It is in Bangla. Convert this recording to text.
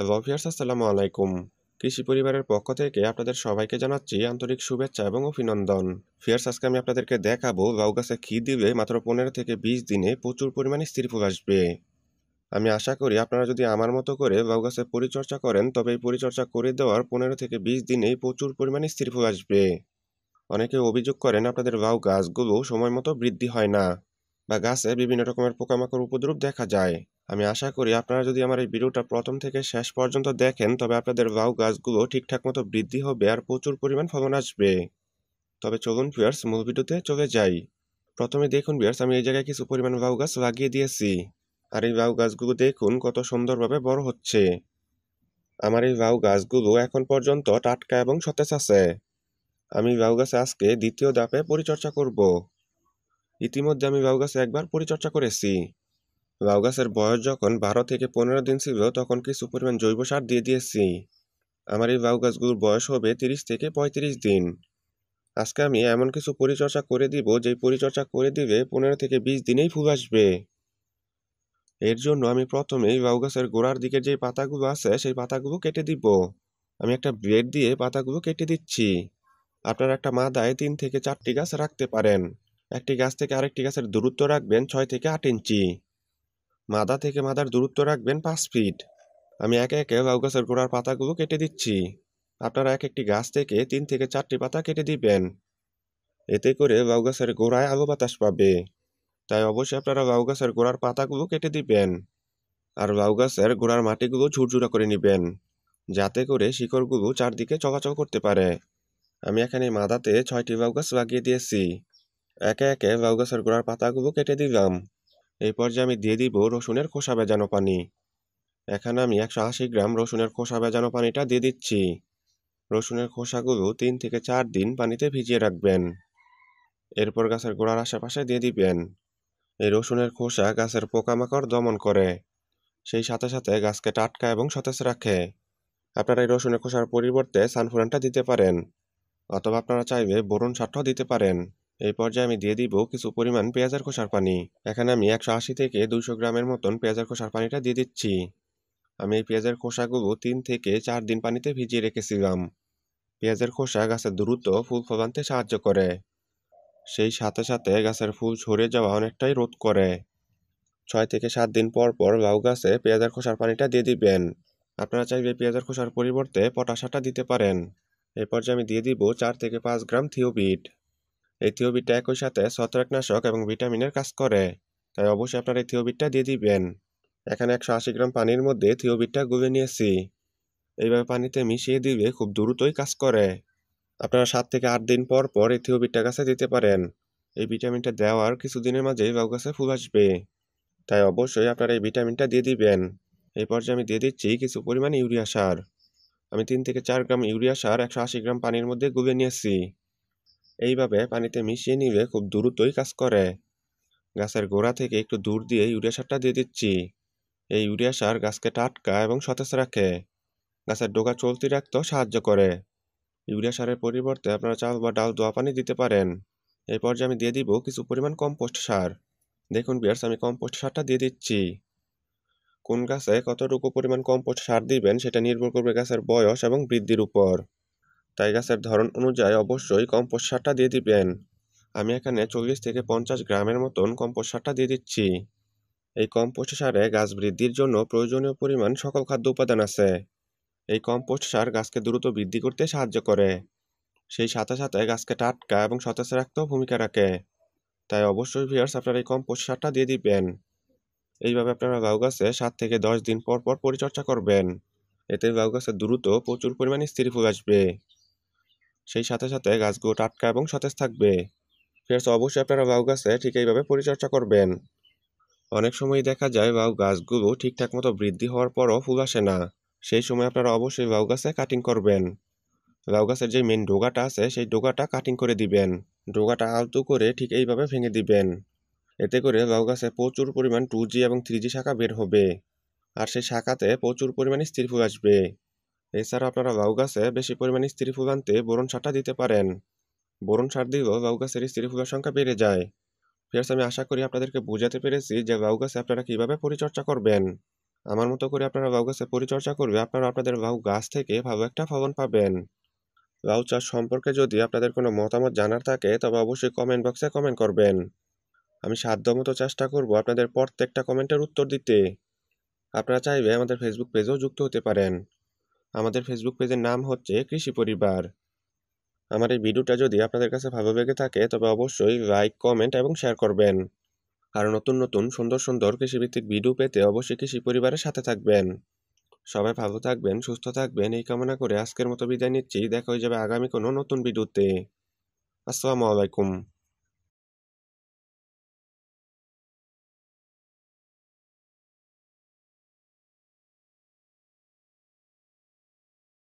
হ্যালো ভিয়ার্স আসসালামু আলাইকুম কৃষি পরিবারের পক্ষ থেকে আপনাদের সবাইকে জানাচ্ছি আন্তরিক শুভেচ্ছা এবং অভিনন্দন ফিয়ার্স আজকে আমি আপনাদেরকে দেখাবো লাউ গাছে খি দিলে মাত্র পনেরো থেকে বিশ দিনে প্রচুর পরিমাণে স্থির ফুল আসবে আমি আশা করি আপনারা যদি আমার মতো করে লাউ গাছের পরিচর্যা করেন তবে এই পরিচর্যা করে দেওয়ার পনেরো থেকে বিশ দিনেই প্রচুর পরিমাণে স্থির ফুল আসবে অনেকে অভিযোগ করেন আপনাদের লাউ গাছগুলো সময় মতো বৃদ্ধি হয় না বা গাছে বিভিন্ন রকমের পোকামাকড় উপদ্রব দেখা যায় আমি আশা করি আপনারা যদি আমার এই ভিডিওটা প্রথম থেকে শেষ পর্যন্ত দেখেন তবে আপনাদের বাউ গাছগুলো ঠিকঠাক মতো বৃদ্ধি হবে আর প্রচুর পরিমাণ ফলন আসবে তবে চলুন ভিউয়ার্স মূল ভিডিওতে চলে যাই প্রথমে দেখুন ভিউয়ার্স আমি এই জায়গায় কিছু পরিমাণ বাউ গাছ লাগিয়ে দিয়েছি আর এই বাউ গাছগুলো দেখুন কত সুন্দরভাবে বড় হচ্ছে আমার এই বাউ গাছগুলো এখন পর্যন্ত টাটকা এবং সতেজ আছে আমি বাউ গাছে আজকে দ্বিতীয় দাপে পরিচর্যা করব ইতিমধ্যে আমি বাউগাছে একবার পরিচর্যা করেছি বাউগাছের গাছের বয়স যখন বারো থেকে পনেরো দিন ছিল তখন কিছু পরিমাণ জৈব সার দিয়ে দিয়েছি আমার এই বাউগাছগুলোর গাছগুলোর বয়স হবে তিরিশ থেকে পঁয়ত্রিশ দিন আজকে আমি এমন কিছু পরিচর্যা করে দিব যেই পরিচর্যা করে দিবে পনেরো থেকে বিশ দিনেই ফুল আসবে এর জন্য আমি প্রথমেই বাউগাছের গাছের গোড়ার দিকে যে পাতাগুলো আছে সেই পাতাগুলো কেটে দিব আমি একটা ব্লেড দিয়ে পাতাগুলো কেটে দিচ্ছি আপনারা একটা মাদায় তিন থেকে চারটি গাছ রাখতে পারেন একটি গাছ থেকে আরেকটি গাছের দূরত্ব রাখবেন ছয় থেকে আট ইঞ্চি মাদা থেকে মাদার দূরত্ব রাখবেন পাঁচ ফিট আমি একে একে লাউ গাছের গোড়ার পাতাগুলো কেটে দিচ্ছি আপনারা এক একটি গাছ থেকে তিন থেকে চারটি পাতা কেটে দিবেন এতে করে লাউ গাছের গোড়ায় আলো বাতাস পাবে তাই অবশ্যই আপনারা লাউ গাছের গোড়ার পাতাগুলো কেটে দিবেন আর লাউ গাছের গোড়ার মাটিগুলো ঝুরঝুরা করে নেবেন যাতে করে শিকড়গুলো চারদিকে চলাচল করতে পারে আমি এখানে মাদাতে ছয়টি লাউ গাছ লাগিয়ে দিয়েছি একে একে লাউ গাছের গোড়ার পাতাগুলো কেটে দিলাম এই পর্যায়ে আমি দিয়ে দিব রসুনের খোসা বেজানো পানি এখানে আমি একশো আশি গ্রাম রসুনের খোসা বেজানো পানিটা দিয়ে দিচ্ছি রসুনের খোসাগুলো তিন থেকে চার দিন পানিতে ভিজিয়ে রাখবেন এরপর গাছের গোড়ার আশেপাশে দিয়ে দিবেন এই রসুনের খোসা গাছের পোকামাকড় দমন করে সেই সাথে সাথে গাছকে টাটকা এবং সতেজ রাখে আপনারা এই রসুনের খোসার পরিবর্তে সানফুরানটা দিতে পারেন অথবা আপনারা চাইলে বরুণ সারটাও দিতে পারেন এই পর্যায়ে আমি দিয়ে দিব কিছু পরিমাণ পেঁয়াজের খোসার পানি এখানে আমি একশো আশি থেকে দুইশো গ্রামের মতন পেঁয়াজের খোসার পানিটা দিয়ে দিচ্ছি আমি এই পেঁয়াজের খোসাগুলো তিন থেকে চার দিন পানিতে ভিজিয়ে রেখেছিলাম পেঁয়াজের খোসা গাছের দ্রুত ফুল ফলানতে সাহায্য করে সেই সাথে সাথে গাছের ফুল ঝরে যাওয়া অনেকটাই রোধ করে ছয় থেকে সাত দিন পর পর লাউ গাছে পেঁয়াজের খোসার পানিটা দিয়ে দিবেন আপনারা চাইলে পেঁয়াজের খোসার পরিবর্তে পটাশাটা দিতে পারেন এরপর যে আমি দিয়ে দিব চার থেকে পাঁচ গ্রাম থিওবিট এই থিওবিটটা একই সাথে ছত্রাকনাশক এবং ভিটামিনের কাজ করে তাই অবশ্যই আপনারা এই থিওবিটটা দিয়ে দিবেন এখানে একশো আশি গ্রাম পানির মধ্যে থিওবিটটা গুলে নিয়েছি এইভাবে পানিতে মিশিয়ে দিবে খুব দ্রুতই কাজ করে আপনারা সাত থেকে আট দিন পর পর এই থিওবিটটা গাছে দিতে পারেন এই ভিটামিনটা দেওয়ার কিছুদিনের মাঝেই বাউ গাছে ফুল আসবে তাই অবশ্যই আপনারা এই ভিটামিনটা দিয়ে দিবেন এই পর্যায়ে আমি দিয়ে দিচ্ছি কিছু পরিমাণ ইউরিয়া সার আমি তিন থেকে চার গ্রাম ইউরিয়া সার একশো আশি গ্রাম পানির মধ্যে গুলে নিয়েছি এইভাবে পানিতে মিশিয়ে নিলে খুব দ্রুতই কাজ করে গাছের গোড়া থেকে একটু দূর দিয়ে ইউরিয়া সারটা দিয়ে দিচ্ছি এই ইউরিয়া সার গাছকে টাটকা এবং সতেজ রাখে গাছের ডোকা চলতি রাখতেও সাহায্য করে ইউরিয়া সারের পরিবর্তে আপনারা চাল বা ডাল দোয়া পানি দিতে পারেন এই পর্যায়ে আমি দিয়ে দিব কিছু পরিমাণ কম্পোস্ট সার দেখুন বিয়ার্স আমি কম্পোস্ট সারটা দিয়ে দিচ্ছি কোন গাছে কতটুকু পরিমাণ কম্পোস্ট সার দিবেন সেটা নির্ভর করবে গাছের বয়স এবং বৃদ্ধির উপর তাই গাছের ধরন অনুযায়ী অবশ্যই কম্পোস্ট সারটা দিয়ে দিবেন আমি এখানে চল্লিশ থেকে পঞ্চাশ গ্রামের মতন কম্পোস্ট সারটা দিয়ে দিচ্ছি এই কম্পোস্ট সারে গাছ বৃদ্ধির জন্য প্রয়োজনীয় পরিমাণ সকল খাদ্য উপাদান আছে এই কম্পোস্ট সার গাছকে দ্রুত বৃদ্ধি করতে সাহায্য করে সেই সাথে সাথে গাছকে টাটকা এবং সতেজ রাখতেও ভূমিকা রাখে তাই অবশ্যই ভিয়ার্স আপনারা এই কম্পোস্ট সারটা দিয়ে দিবেন এইভাবে আপনারা লাউ গাছে সাত থেকে দশ দিন পর পর পরিচর্যা করবেন এতে লাউ গাছে দ্রুত প্রচুর পরিমাণে স্থির ফুল আসবে সেই সাথে সাথে গাছগুলো টাটকা এবং সতেজ থাকবে ফ্রেন্ডস অবশ্যই আপনারা বাউ গাছে ঠিক এইভাবে পরিচর্যা করবেন অনেক সময় দেখা যায় বাউ গাছগুলো ঠিকঠাক মতো বৃদ্ধি হওয়ার পরও ফুল আসে না সেই সময় আপনারা অবশ্যই বাউ গাছে কাটিং করবেন লাউ গাছের যে মেন ডোগাটা আছে সেই ডোগাটা কাটিং করে দিবেন ডোগাটা আলতু করে ঠিক এইভাবে ভেঙে দিবেন এতে করে লাউ গাছে প্রচুর পরিমাণ টু জি এবং থ্রি জি শাখা বের হবে আর সেই শাখাতে প্রচুর পরিমাণে স্থির ফুল আসবে এছাড়া আপনারা লাউ গাছে বেশি পরিমাণে স্ত্রী ফুল আনতে বোরন সারটা দিতে পারেন বোরন সার দিয়েও লাউ গাছের স্ত্রী ফুলের সংখ্যা বেড়ে যায় ফিয়ার্স আমি আশা করি আপনাদেরকে বোঝাতে পেরেছি যে লাউ গাছে আপনারা কীভাবে পরিচর্যা করবেন আমার মতো করে আপনারা লাউ গাছে পরিচর্যা করবে আপনারা আপনাদের লাউ গাছ থেকে ভালো একটা ফলন পাবেন লাউ চাষ সম্পর্কে যদি আপনাদের কোনো মতামত জানার থাকে তবে অবশ্যই কমেন্ট বক্সে কমেন্ট করবেন আমি সাধ্যমতো চেষ্টা করব আপনাদের প্রত্যেকটা কমেন্টের উত্তর দিতে আপনারা চাইবে আমাদের ফেসবুক পেজেও যুক্ত হতে পারেন আমাদের ফেসবুক পেজের নাম হচ্ছে কৃষি পরিবার আমার এই ভিডিওটা যদি আপনাদের কাছে ভালো লেগে থাকে তবে অবশ্যই লাইক কমেন্ট এবং শেয়ার করবেন আর নতুন নতুন সুন্দর সুন্দর কৃষিভিত্তিক ভিডিও পেতে অবশ্যই কৃষি পরিবারের সাথে থাকবেন সবাই ভালো থাকবেন সুস্থ থাকবেন এই কামনা করে আজকের মতো বিদায় নিচ্ছি দেখা হয়ে যাবে আগামী কোনো নতুন ভিডিওতে আসসালামু আলাইকুম